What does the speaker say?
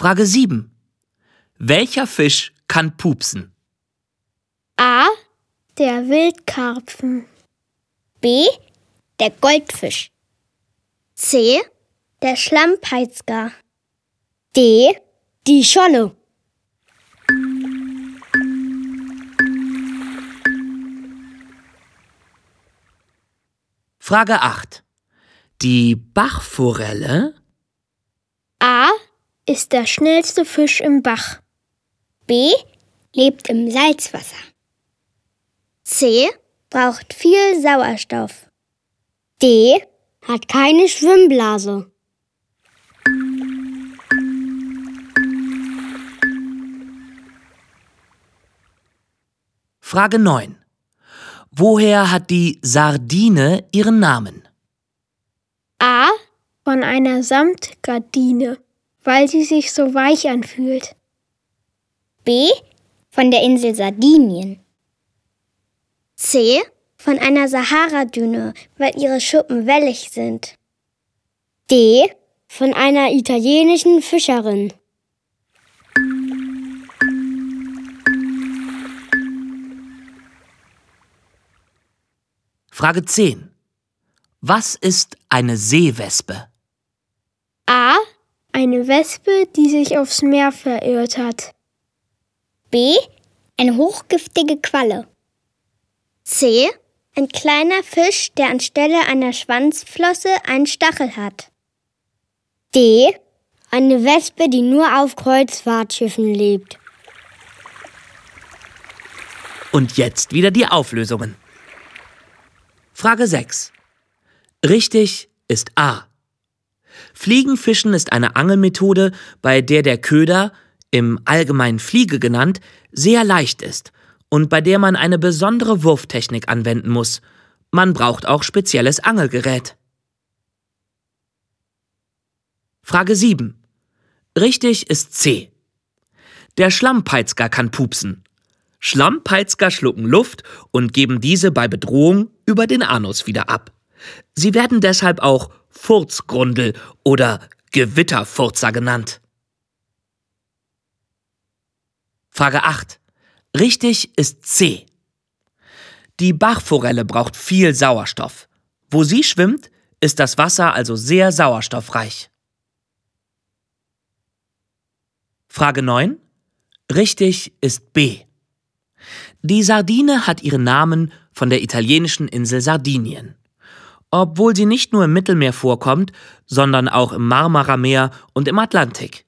Frage 7. Welcher Fisch kann pupsen? A. Der Wildkarpfen. B. Der Goldfisch. C. Der Schlammpeitzger. D. Die Scholle. Frage 8. Die Bachforelle ist der schnellste Fisch im Bach. B. Lebt im Salzwasser. C. Braucht viel Sauerstoff. D. Hat keine Schwimmblase. Frage 9. Woher hat die Sardine ihren Namen? A. Von einer Samtgardine weil sie sich so weich anfühlt. B. Von der Insel Sardinien. C. Von einer Sahara-Dünne, weil ihre Schuppen wellig sind. D. Von einer italienischen Fischerin. Frage 10. Was ist eine Seewespe? Eine Wespe, die sich aufs Meer verirrt hat. B. Eine hochgiftige Qualle. C. Ein kleiner Fisch, der anstelle einer Schwanzflosse einen Stachel hat. D. Eine Wespe, die nur auf Kreuzfahrtschiffen lebt. Und jetzt wieder die Auflösungen. Frage 6. Richtig ist A. Fliegenfischen ist eine Angelmethode, bei der der Köder, im Allgemeinen Fliege genannt, sehr leicht ist und bei der man eine besondere Wurftechnik anwenden muss. Man braucht auch spezielles Angelgerät. Frage 7. Richtig ist C. Der Schlammpeitzger kann pupsen. Schlammpeitzger schlucken Luft und geben diese bei Bedrohung über den Anus wieder ab. Sie werden deshalb auch Furzgrundel oder Gewitterfurzer genannt. Frage 8. Richtig ist C. Die Bachforelle braucht viel Sauerstoff. Wo sie schwimmt, ist das Wasser also sehr sauerstoffreich. Frage 9. Richtig ist B. Die Sardine hat ihren Namen von der italienischen Insel Sardinien obwohl sie nicht nur im Mittelmeer vorkommt, sondern auch im Marmarameer und im Atlantik.